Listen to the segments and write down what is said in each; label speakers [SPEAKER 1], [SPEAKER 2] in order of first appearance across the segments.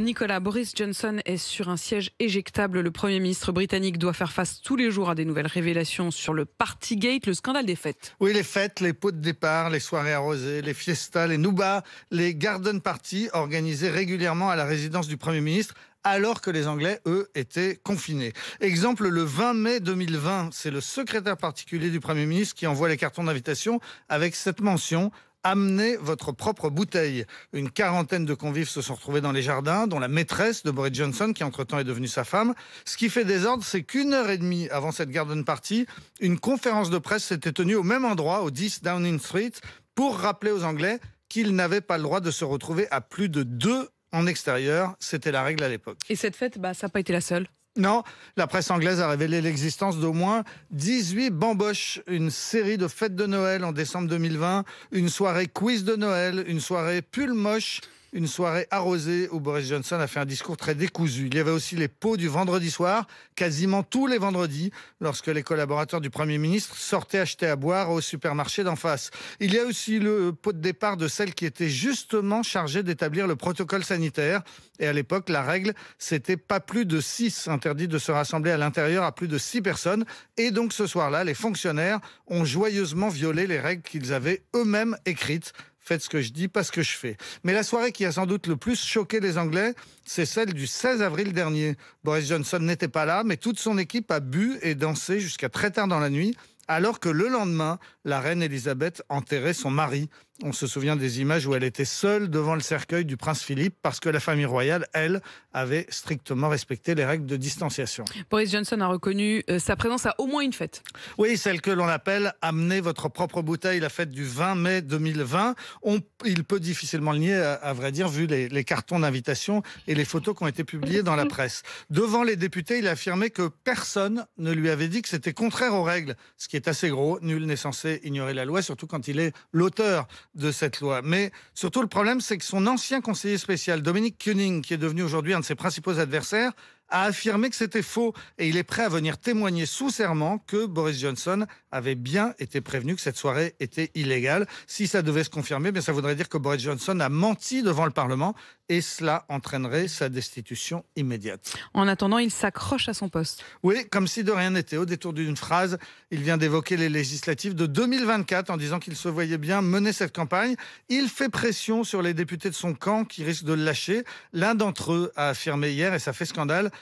[SPEAKER 1] Nicolas, Boris Johnson est sur un siège éjectable. Le Premier ministre britannique doit faire face tous les jours à des nouvelles révélations sur le Partygate, le scandale des fêtes. Oui, les fêtes, les pots de départ, les soirées arrosées, les fiestas, les noobas, les garden parties organisées régulièrement à la résidence du Premier ministre alors que les Anglais, eux, étaient confinés. Exemple, le 20 mai 2020, c'est le secrétaire particulier du Premier ministre qui envoie les cartons d'invitation avec cette mention amenez votre propre bouteille. Une quarantaine de convives se sont retrouvés dans les jardins, dont la maîtresse de Boris Johnson, qui entre-temps est devenue sa femme. Ce qui fait désordre, c'est qu'une heure et demie avant cette garden party, une conférence de presse s'était tenue au même endroit, au 10 Downing Street, pour rappeler aux Anglais qu'ils n'avaient pas le droit de se retrouver à plus de deux en extérieur. C'était la règle à l'époque. Et cette fête, bah, ça n'a pas été la seule. Non, la presse anglaise a révélé l'existence d'au moins 18 bamboches, une série de fêtes de Noël en décembre 2020, une soirée quiz de Noël, une soirée pull moche une soirée arrosée où Boris Johnson a fait un discours très décousu. Il y avait aussi les pots du vendredi soir, quasiment tous les vendredis, lorsque les collaborateurs du Premier ministre sortaient acheter à boire au supermarché d'en face. Il y a aussi le pot de départ de celle qui était justement chargée d'établir le protocole sanitaire. Et à l'époque, la règle, c'était pas plus de six, interdits de se rassembler à l'intérieur à plus de six personnes. Et donc ce soir-là, les fonctionnaires ont joyeusement violé les règles qu'ils avaient eux-mêmes écrites faites ce que je dis, pas ce que je fais. Mais la soirée qui a sans doute le plus choqué les Anglais, c'est celle du 16 avril dernier. Boris Johnson n'était pas là, mais toute son équipe a bu et dansé jusqu'à très tard dans la nuit alors que le lendemain, la reine Elisabeth enterrait son mari. On se souvient des images où elle était seule devant le cercueil du prince Philippe parce que la famille royale, elle, avait strictement respecté les règles de distanciation. Boris Johnson a reconnu euh, sa présence à au moins une fête. Oui, celle que l'on appelle Amenez votre propre bouteille, la fête du 20 mai 2020. On, il peut difficilement le nier, à, vrai dire, vu les, les cartons d'invitation et les photos qui ont été publiées dans la presse. Devant les députés, il a affirmé que personne ne lui avait dit que c'était contraire aux règles, ce qui est assez gros. Nul n'est censé ignorer la loi, surtout quand il est l'auteur de cette loi. Mais surtout, le problème, c'est que son ancien conseiller spécial, Dominique kuning qui est devenu aujourd'hui un de ses principaux adversaires, a affirmé que c'était faux et il est prêt à venir témoigner sous serment que Boris Johnson avait bien été prévenu que cette soirée était illégale. Si ça devait se confirmer, eh bien ça voudrait dire que Boris Johnson a menti devant le Parlement et cela entraînerait sa destitution immédiate. En attendant, il s'accroche à son poste. Oui, comme si de rien n'était. Au détour d'une phrase, il vient d'évoquer les législatives de 2024 en disant qu'il se voyait bien mener cette campagne. Il fait pression sur les députés de son camp qui risquent de le lâcher. L'un d'entre eux a affirmé hier, et ça fait scandale,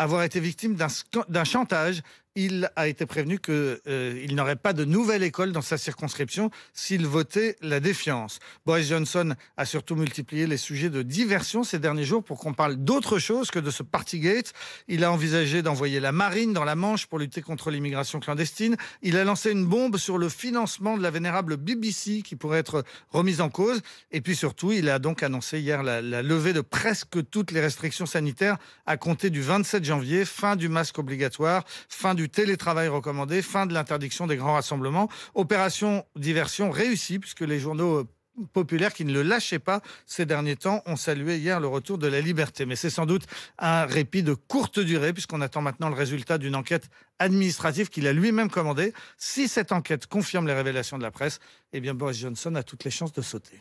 [SPEAKER 1] avoir été victime d'un chantage. Il a été prévenu qu'il euh, il n'aurait pas de nouvelle école dans sa circonscription s'il votait la défiance. Boris Johnson a surtout multiplié les sujets de diversion ces derniers jours pour qu'on parle d'autre chose que de ce Partygate. Il a envisagé d'envoyer la marine dans la Manche pour lutter contre l'immigration clandestine. Il a lancé une bombe sur le financement de la vénérable BBC qui pourrait être remise en cause. Et puis surtout, il a donc annoncé hier la, la levée de presque toutes les restrictions sanitaires à compter du 27 janvier janvier, fin du masque obligatoire, fin du télétravail recommandé, fin de l'interdiction des grands rassemblements. Opération diversion réussie puisque les journaux euh, populaires qui ne le lâchaient pas ces derniers temps ont salué hier le retour de la liberté. Mais c'est sans doute un répit de courte durée puisqu'on attend maintenant le résultat d'une enquête administrative qu'il a lui-même commandée. Si cette enquête confirme les révélations de la presse, eh bien Boris Johnson a toutes les chances de sauter.